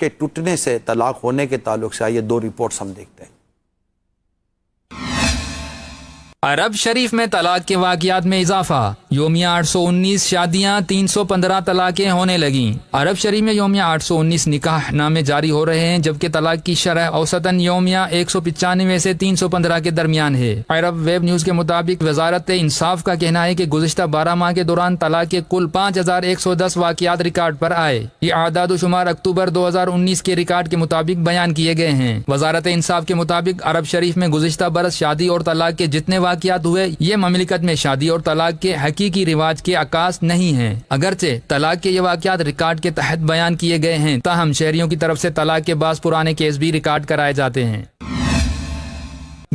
کے ٹوٹنے سے طلاق ہونے کے تعلق سے آئیے دو رپورٹس ہم دیکھتے ہیں عرب شریف میں طلاق کے واقعات میں اضافہ یومیہ آٹھ سو انیس شادیاں تین سو پندرہ طلاقیں ہونے لگیں عرب شریف میں یومیہ آٹھ سو انیس نکاح نامے جاری ہو رہے ہیں جبکہ طلاق کی شرح اوسطاً یومیہ ایک سو پچانوے سے تین سو پندرہ کے درمیان ہے عرب ویب نیوز کے مطابق وزارت انصاف کا کہنا ہے کہ گزشتہ بارہ ماہ کے دوران طلاق کے کل پانچ ہزار ایک سو دس واقعات ریکارڈ پر آئے یہ اعداد و شمار اکتوبر دو ہزار انیس کے ریکارڈ کے مطابق بیان کیے گئے ہیں وزارت انصاف کے مطابق عرب شریف میں گزشتہ برس شادی اور طلاق کے جتنے واقعات ہوئے یہ مملکت میں شادی اور طلاق کے حقیق کی رواج کے عکاس نہیں ہیں اگرچہ طلاق کے یہ واقعات ریکارڈ کے تحت بیان کیے گئے ہیں تاہم شہریوں کی طرف سے طلاق کے بعض پرانے کیس بھی ریکارڈ کرائے جاتے ہیں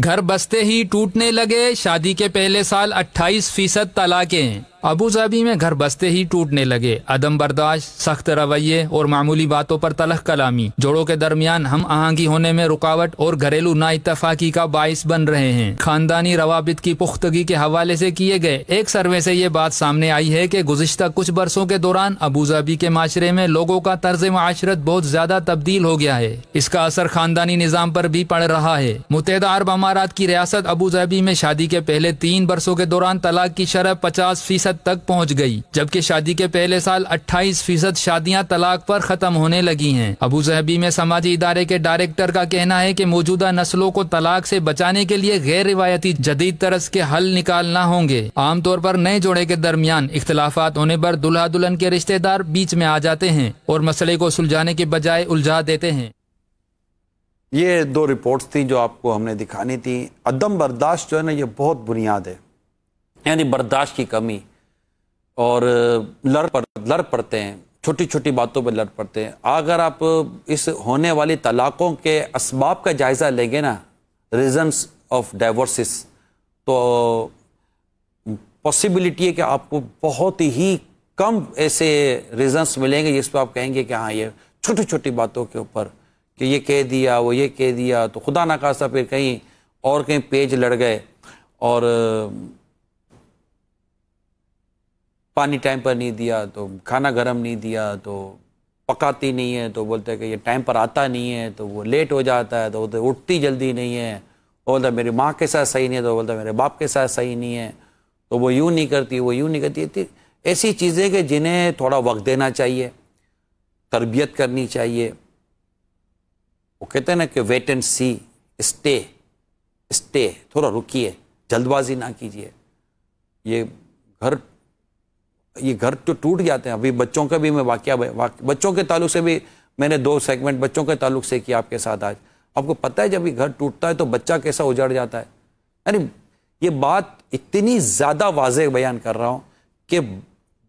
گھر بستے ہی ٹوٹنے لگے شادی کے پہلے سال اٹھائیس فیصد طلاقیں ابو ظہبی میں گھر بستے ہی ٹوٹنے لگے عدم برداشت سخت رویے اور معمولی باتوں پر تلخ کلامی جوڑوں کے درمیان ہم آہنگی ہونے میں رکاوٹ اور گھریلو نا اتفاقی کا باعث بن رہے ہیں خاندانی روابط کی پختگی کے حوالے سے کیے گئے ایک سروے سے یہ بات سامنے آئی ہے کہ گزشتہ کچھ برسوں کے دوران ابو ظہبی کے معاشرے میں لوگوں کا طرز معاشرت بہت زیادہ تبدیل ہو گیا ہے اس کا اثر خاندانی نظام پر بھی پڑ رہا ہے متحدہ عرب امارات کی ریاست ابو ظہبی میں شادی کے پہلے تین برسوں کے دوران طلاق کی شرح پچاس فیصد فیصد تک پہنچ گئی جبکہ شادی کے پہلے سال اٹھائیس فیصد شادیاں طلاق پر ختم ہونے لگی ہیں ابو ظہبی میں سماجی ادارے کے ڈائریکٹر کا کہنا ہے کہ موجودہ نسلوں کو طلاق سے بچانے کے لیے غیر روایتی جدید طرز کے حل نکالنا ہوں گے عام طور پر نئے جوڑے کے درمیان اختلافات ہونے پر دلہا دلہن کے رشتے دار بیچ میں آ جاتے ہیں اور مسئلے کو سلجھانے کے بجائے الجھا دیتے ہیں یہ دو رپورٹس تھیں جو آپ کو ہم نے دکھانی تھی عدم برداشت جو ہے نا یہ بہت بنیاد ہے یعنی برداشت کی کمی اور لڑ لڑ پڑتے ہیں چھوٹی چھوٹی باتوں پہ لڑ پڑتے ہیں اگر آپ اس ہونے والی طلاقوں کے اسباب کا جائزہ لیں گے نا ریزنس آف ڈائیورسس تو پاسبلٹی ہے کہ آپ کو بہت ہی کم ایسے ریزنس ملیں گے جس پہ آپ کہیں گے کہ ہاں یہ چھوٹی چھوٹی باتوں کے اوپر کہ یہ کہہ دیا وہ یہ کہہ دیا تو خدا نہ خاصہ پھر کہیں اور کہیں پیج لڑ گئے اور پانی ٹائم پر نہیں دیا تو کھانا گرم نہیں دیا تو پکاتی نہیں ہے تو بولتے کہ یہ ٹائم پر آتا نہیں ہے تو وہ لیٹ ہو جاتا ہے تو بولتے اٹھتی جلدی نہیں ہے وہ بولتا میری ماں کے ساتھ صحیح نہیں ہے تو بولتا میرے باپ کے ساتھ صحیح نہیں ہے تو وہ یوں نہیں کرتی وہ یوں نہیں کرتی ایسی چیزیں کہ جنہیں تھوڑا وقت دینا چاہیے تربیت کرنی چاہیے وہ کہتے ہیں نا کہ wait and see stay stay تھوڑا رکیے جلد بازی نہ کیجیے یہ گھر یہ گھر جو ٹوٹ جاتے ہیں ابھی بچوں کا بھی میں واقعہ بچوں کے تعلق سے بھی میں نے دو سیگمنٹ بچوں کے تعلق سے کیا آپ کے ساتھ آج آپ کو پتہ ہے جب یہ گھر ٹوٹتا ہے تو بچہ کیسا اجڑ جاتا ہے یعنی یہ بات اتنی زیادہ واضح بیان کر رہا ہوں کہ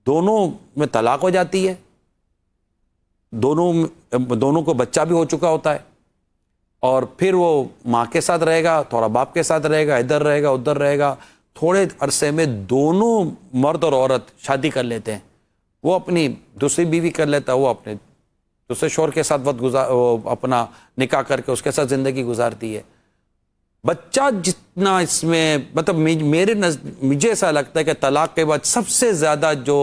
دونوں میں طلاق ہو جاتی ہے دونوں دونوں کو بچہ بھی ہو چکا ہوتا ہے اور پھر وہ ماں کے ساتھ رہے گا تھوڑا باپ کے ساتھ رہے گا ادھر رہے گا ادھر رہے گا تھوڑے عرصے میں دونوں مرد اور عورت شادی کر لیتے ہیں وہ اپنی دوسری بیوی کر لیتا ہے وہ اپنے دوسرے شور کے ساتھ وقت گزار اپنا نکاح کر کے اس کے ساتھ زندگی گزارتی ہے بچہ جتنا اس میں مطلب میرے نز مجھے ایسا لگتا ہے کہ طلاق کے بعد سب سے زیادہ جو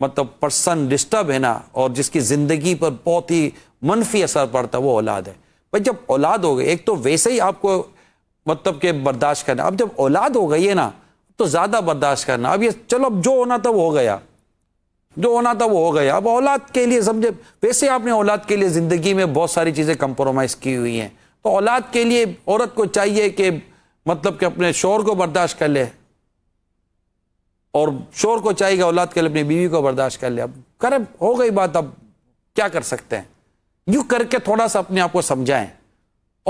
مطلب پرسن ڈسٹرب ہے نا اور جس کی زندگی پر بہت ہی منفی اثر پڑتا ہے وہ اولاد ہے بھائی جب اولاد ہو گئی ایک تو ویسے ہی آپ کو مطلب کہ برداشت کرنا اب جب اولاد ہو گئی ہے نا تو زیادہ برداشت کرنا اب یہ چلو اب جو ہونا تھا وہ ہو گیا جو ہونا تھا وہ ہو گیا اب اولاد کے لیے سمجھے ویسے آپ نے اولاد کے لیے زندگی میں بہت ساری چیزیں کمپرومائز کی ہوئی ہیں تو اولاد کے لیے عورت کو چاہیے کہ مطلب کہ اپنے شور کو برداشت کر لے اور شور کو چاہیے کہ اولاد کے لیے اپنی بیوی کو برداشت کر لے اب کرے ہو گئی بات اب کیا کر سکتے ہیں یوں کر کے تھوڑا سا اپنے آپ کو سمجھائیں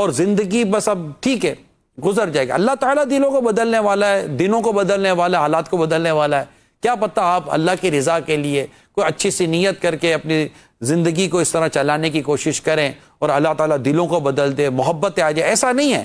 اور زندگی بس اب ٹھیک ہے گزر جائے گا اللہ تعالیٰ دلوں کو بدلنے والا ہے دنوں کو بدلنے والا ہے حالات کو بدلنے والا ہے کیا پتہ آپ اللہ کی رضا کے لیے کوئی اچھی سی نیت کر کے اپنی زندگی کو اس طرح چلانے کی کوشش کریں اور اللہ تعالیٰ دلوں کو بدل دے محبت آ جائے ایسا نہیں ہے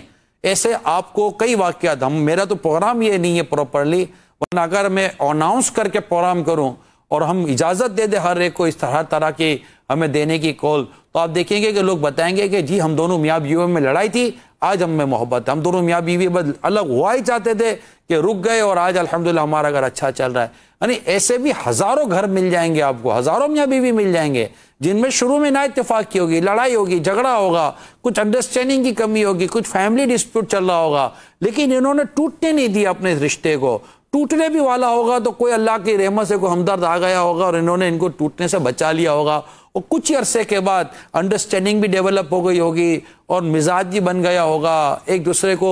ایسے آپ کو کئی واقعات ہم میرا تو پروگرام یہ نہیں ہے پراپرلی ورنہ اگر میں اناؤنس کر کے پروگرام کروں اور ہم اجازت دے دیں ہر ایک کو اس طرح طرح کی ہمیں دینے کی کال تو آپ دیکھیں گے کہ لوگ بتائیں گے کہ جی ہم دونوں میاں بیوی میں لڑائی تھی آج ہم میں محبت ہم دونوں میاں بیوی بس الگ ہوا ہی چاہتے تھے کہ رک گئے اور آج الحمد ہمارا گھر اچھا چل رہا ہے یعنی ایسے بھی ہزاروں گھر مل جائیں گے آپ کو ہزاروں میاں بیوی مل جائیں گے جن میں شروع میں نہ اتفاق کی ہوگی لڑائی ہوگی جھگڑا ہوگا کچھ انڈرسٹینڈنگ کی کمی ہوگی کچھ فیملی ڈسپیوٹ چل رہا ہوگا لیکن انہوں نے ٹوٹنے نہیں دیا اپنے رشتے کو ٹوٹنے بھی والا ہوگا تو کوئی اللہ کی رحمت سے کوئی ہمدرد آ گیا ہوگا اور انہوں نے ان کو ٹوٹنے سے بچا لیا ہوگا اور کچھ ہی عرصے کے بعد انڈرسٹینڈنگ بھی ڈیولپ ہو گئی ہوگی اور مزاج بھی بن گیا ہوگا ایک دوسرے کو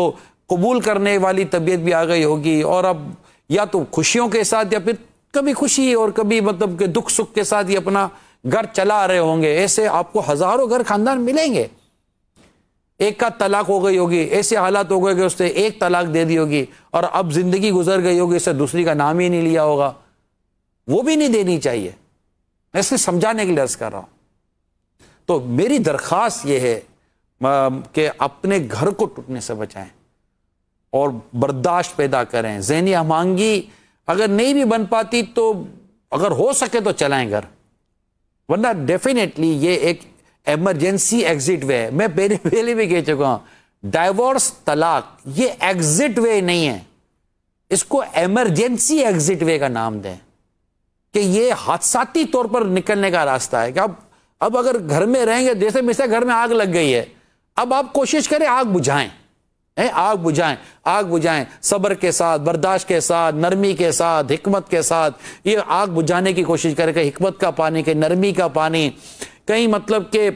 قبول کرنے والی طبیعت بھی آ گئی ہوگی اور اب یا تو خوشیوں کے ساتھ یا پھر کبھی خوشی اور کبھی مطلب کہ دکھ سکھ کے ساتھ یہ اپنا گھر چلا رہے ہوں گے ایسے آپ کو ہزاروں گھر خاندان ملیں گے ایک کا طلاق ہو گئی ہوگی ایسے حالات ہو گئے کہ اس نے ایک طلاق دے دی ہوگی اور اب زندگی گزر گئی ہوگی اسے دوسری کا نام ہی نہیں لیا ہوگا وہ بھی نہیں دینی چاہیے میں اسے سمجھانے کے لیے عرض کر رہا ہوں تو میری درخواست یہ ہے کہ اپنے گھر کو ٹوٹنے سے بچائیں اور برداشت پیدا کریں ذہنی ہمانگی اگر نہیں بھی بن پاتی تو اگر ہو سکے تو چلائیں گھر ورنہ ڈیفینیٹلی یہ ایک ایمرجنسی ایگزٹ وے ہے میں پہلے پہلے بھی کہہ چکا ہوں ڈائیورس طلاق یہ ایگزٹ وے نہیں ہے اس کو ایمرجنسی ایگزٹ وے کا نام دیں کہ یہ حادثاتی طور پر نکلنے کا راستہ ہے کہ اب اب اگر گھر میں رہیں گے جیسے میں گھر میں آگ لگ گئی ہے اب آپ کوشش کریں آگ بجھائیں آگ بجھائیں آگ بجھائیں صبر کے ساتھ برداشت کے ساتھ نرمی کے ساتھ حکمت کے ساتھ یہ آگ بجھانے کی کوشش کریں کہ حکمت کا پانی کہ نرمی کا پانی کہیں مطلب کہ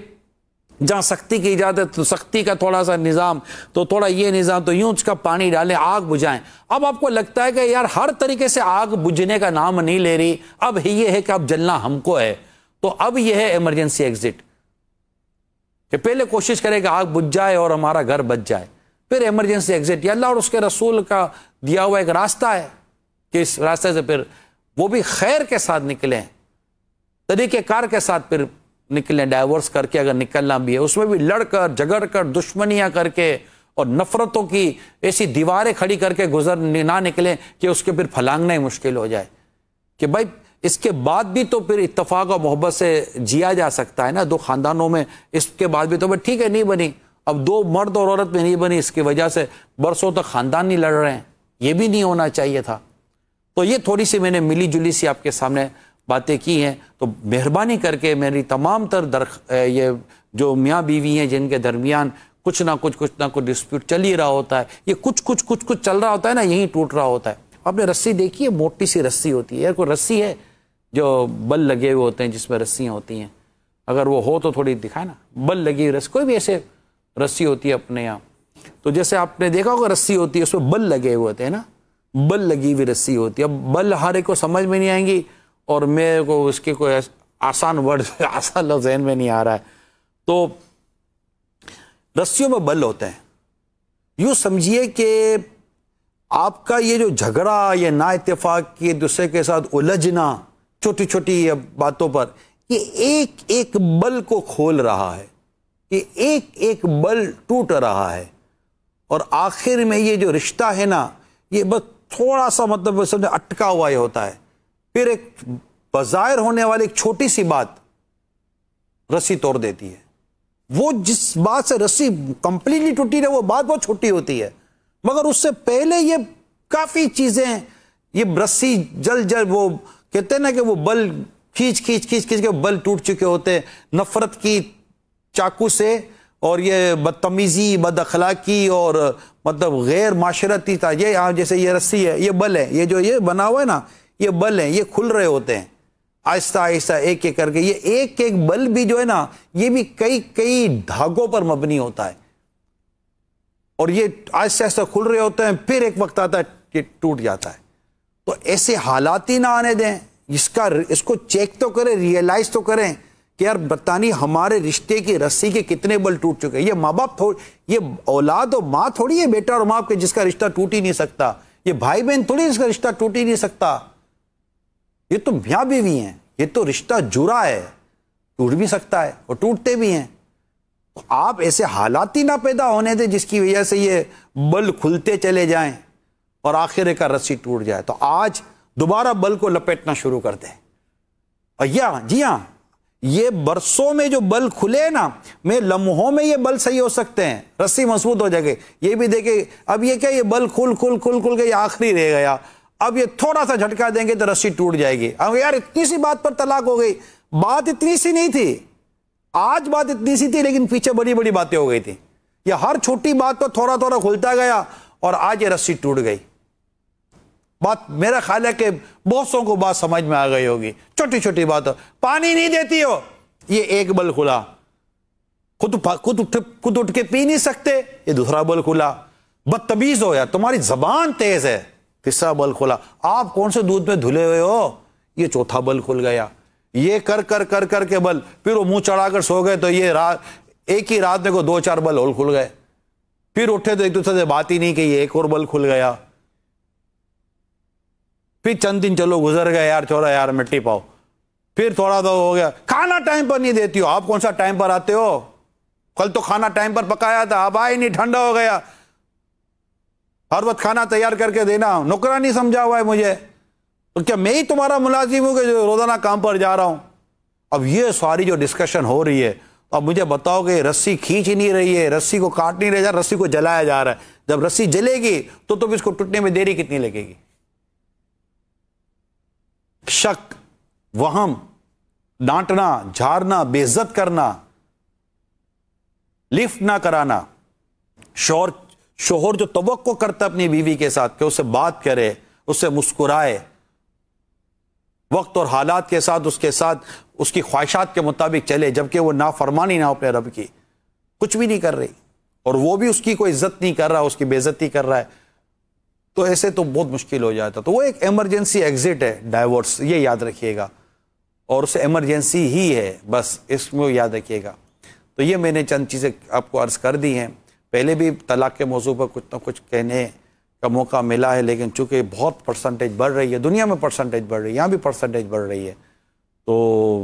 جہاں سختی کی اجازت ہے تو سختی کا تھوڑا سا نظام تو تھوڑا یہ نظام تو یوں اس کا پانی ڈالیں آگ بجھائیں اب آپ کو لگتا ہے کہ یار ہر طریقے سے آگ بجھنے کا نام نہیں لے رہی اب یہ ہے کہ اب جلنا ہم کو ہے تو اب یہ ہے ایمرجنسی ایگزٹ کہ پہلے کوشش کرے کہ آگ بجھ جائے اور ہمارا گھر بچ جائے پھر ایمرجنسی ایگزٹ یا اللہ اور اس کے رسول کا دیا ہوا ایک راستہ ہے کہ اس راستے سے پھر وہ بھی خیر کے ساتھ نکلیں طریقہ کار کے ساتھ پھر نکلیں ڈائیورس کر کے اگر نکلنا بھی ہے اس میں بھی لڑ کر جگڑ کر دشمنیاں کر کے اور نفرتوں کی ایسی دیواریں کھڑی کر کے گزر نہ نکلیں کہ اس کے پھر پھلانگنا ہی مشکل ہو جائے کہ بھائی اس کے بعد بھی تو پھر اتفاق اور محبت سے جیا جا سکتا ہے نا دو خاندانوں میں اس کے بعد بھی تو بھائی ٹھیک ہے نہیں بنی اب دو مرد اور عورت میں نہیں بنی اس کی وجہ سے برسوں تک خاندان نہیں لڑ رہے ہیں یہ بھی نہیں ہونا چاہیے تھا تو یہ تھوڑی سی میں نے ملی جلی سی آپ کے سامنے باتیں کی ہیں تو مہربانی کر کے میری تمام تر درخ یہ جو میاں بیوی ہیں جن کے درمیان کچھ نہ کچھ کچھ نہ کچھ ڈسپیوٹ چل ہی رہا ہوتا ہے یہ کچھ کچھ کچھ کچھ چل رہا ہوتا ہے نا یہیں ٹوٹ رہا ہوتا ہے آپ نے رسی دیکھی ہے موٹی سی رسی ہوتی ہے یار کوئی رسی ہے جو بل لگے ہوئے ہوتے ہیں جس میں رسیاں ہوتی ہیں اگر وہ ہو تو تھوڑی دکھائے نا بل لگی ہوئی رسی کوئی بھی ایسے رسی ہوتی ہے اپنے یہاں تو جیسے آپ نے دیکھا ہوگا رسی ہوتی ہے اس میں بل لگے ہوئے ہوتے ہیں نا بل لگی ہوئی رسی ہوتی ہے اب بل ہر ایک کو سمجھ میں نہیں آئیں گی اور میرے کو اس کے کوئی آسان ورڈ آسان لفظ ذہن میں نہیں آ رہا ہے تو رسیوں میں بل ہوتے ہیں یوں سمجھیے کہ آپ کا یہ جو جھگڑا یا نا اتفاق کی دوسرے کے ساتھ الجھنا چھوٹی چھوٹی باتوں پر یہ ایک ایک بل کو کھول رہا ہے کہ ایک ایک بل ٹوٹ رہا ہے اور آخر میں یہ جو رشتہ ہے نا یہ بس تھوڑا سا مطلب اٹکا ہوا یہ ہوتا ہے پھر ایک بظاہر ہونے والی ایک چھوٹی سی بات رسی توڑ دیتی ہے وہ جس بات سے رسی کمپلیٹلی ٹوٹی رہے وہ بات بہت چھوٹی ہوتی ہے مگر اس سے پہلے یہ کافی چیزیں یہ رسی جل جل وہ کہتے ہیں نا کہ وہ بل کھینچ کھینچ کھینچ کھینچ کے بل ٹوٹ چکے ہوتے ہیں نفرت کی چاقو سے اور یہ بدتمیزی بد اخلاقی اور مطلب غیر معاشرتی تھا یہ ہاں، جیسے یہ رسی ہے یہ بل ہے یہ جو یہ بنا ہوا ہے نا یہ بل ہیں یہ کھل رہے ہوتے ہیں آہستہ آہستہ ایک ایک کر کے یہ ایک ایک بل بھی جو ہے نا یہ بھی کئی کئی دھاگوں پر مبنی ہوتا ہے اور یہ آہستہ آہستہ کھل رہے ہوتے ہیں پھر ایک وقت آتا ہے کہ ٹوٹ جاتا ہے تو ایسے حالات ہی نہ آنے دیں اس کا اس کو چیک تو کریں ریئلائز تو کریں کہ یار برطانی ہمارے رشتے کی رسی کے کتنے بل ٹوٹ چکے یہ ماں باپ یہ اولاد اور ماں تھوڑی ہے بیٹا اور ماں باپ کے جس کا رشتہ ٹوٹ ہی نہیں سکتا یہ بھائی بہن تھوڑی جس کا رشتہ ٹوٹ ہی نہیں سکتا یہ تو بیوی ہیں یہ تو رشتہ جڑا ہے ٹوٹ بھی سکتا ہے اور ٹوٹتے بھی ہیں تو آپ ایسے حالات ہی نہ پیدا ہونے دیں جس کی وجہ سے یہ بل کھلتے چلے جائیں اور آخر کا رسی ٹوٹ جائے تو آج دوبارہ بل کو لپیٹنا شروع کر دیں یا جی ہاں یہ برسوں میں جو بل کھلے نا میں لمحوں میں یہ بل صحیح ہو سکتے ہیں رسی مضبوط ہو جائے گی یہ بھی دیکھے اب یہ کیا یہ بل کھل کھل کھل کھل کے یہ آخری رہ گیا اب یہ تھوڑا سا جھٹکا دیں گے تو رسی ٹوٹ جائے گی یار اتنی سی بات پر طلاق ہو گئی بات اتنی سی نہیں تھی آج بات اتنی سی تھی لیکن پیچھے بڑی بڑی باتیں ہو گئی تھی یہ ہر چھوٹی بات تو تھوڑا تھوڑا کھلتا گیا اور آج یہ رسی ٹوٹ گئی بات میرا خیال ہے کہ بہت سو کو بات سمجھ میں آ گئی ہوگی چھوٹی چھوٹی بات پانی نہیں دیتی ہو یہ ایک بل کھلا خود خود خود اٹھ کے پی نہیں سکتے یہ دوسرا بل کھلا بدتمیز ہو یا تمہاری زبان تیز ہے تیسرا بل کھولا آپ کون سے دودھ میں دھلے ہوئے ہو یہ چوتھا بل کھل گیا یہ کر کر کر کر کے بل پھر وہ منہ چڑھا کر سو گئے تو یہ رات ایک ہی رات میں کو دو چار بل اور کھل گئے پھر اٹھے تو ایک دوسرے سے بات ہی نہیں کہ یہ ایک اور بل کھل گیا پھر چند دن چلو گزر گئے یار چورا یار مٹی پاؤ پھر تھوڑا تو ہو گیا کھانا ٹائم پر نہیں دیتی ہو آپ کون سا ٹائم پر آتے ہو کل تو کھانا ٹائم پر پکایا تھا اب آئے نہیں ٹھنڈا ہو گیا ہر وقت کھانا تیار کر کے دینا نوکرانی سمجھا ہوا ہے مجھے تو کیا میں ہی تمہارا ملازم ہوں کہ جو روزانہ کام پر جا رہا ہوں اب یہ ساری جو ڈسکشن ہو رہی ہے اب مجھے بتاؤ کہ رسی کھینچ نہیں رہی ہے رسی کو کاٹ نہیں رہ جا رسی کو جلایا جا رہا ہے جب رسی جلے گی تو تم اس کو ٹوٹنے میں دیری کتنی لگے گی شک وہم ڈانٹنا جھارنا بے عزت کرنا لفٹ نہ کرانا شور شوہر جو توقع کرتا ہے اپنی بیوی کے ساتھ کہ اسے بات کرے اس سے مسکرائے وقت اور حالات کے ساتھ اس کے ساتھ اس کی خواہشات کے مطابق چلے جبکہ وہ نافرمانی نہ نہ اپنے رب کی کچھ بھی نہیں کر رہی اور وہ بھی اس کی کوئی عزت نہیں کر رہا اس کی بے عزتی کر رہا ہے تو ایسے تو بہت مشکل ہو جاتا تو وہ ایک ایمرجنسی ایگزٹ ہے ڈائیورس یہ یاد رکھیے گا اور اسے ایمرجنسی ہی ہے بس اس میں یاد رکھیے گا تو یہ میں نے چند چیزیں آپ کو عرض کر دی ہیں پہلے بھی طلاق کے موضوع پر کچھ نہ کچھ کہنے کا موقع ملا ہے لیکن چونکہ بہت پرسنٹیج بڑھ رہی ہے دنیا میں پرسنٹیج بڑھ رہی ہے یہاں بھی پرسنٹیج بڑھ رہی ہے تو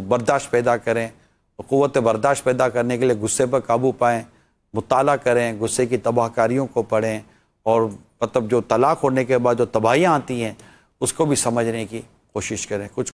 برداشت پیدا کریں قوت برداشت پیدا کرنے کے لیے غصے پر قابو پائیں مطالعہ کریں غصے کی تباہ کاریوں کو پڑھیں اور مطلب جو طلاق ہونے کے بعد جو تباہیاں آتی ہیں اس کو بھی سمجھنے کی کوشش کریں کچھ